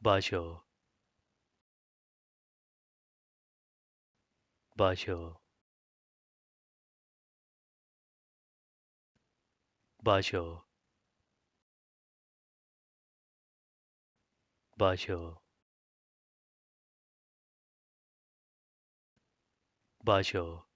場所場所場所場所場所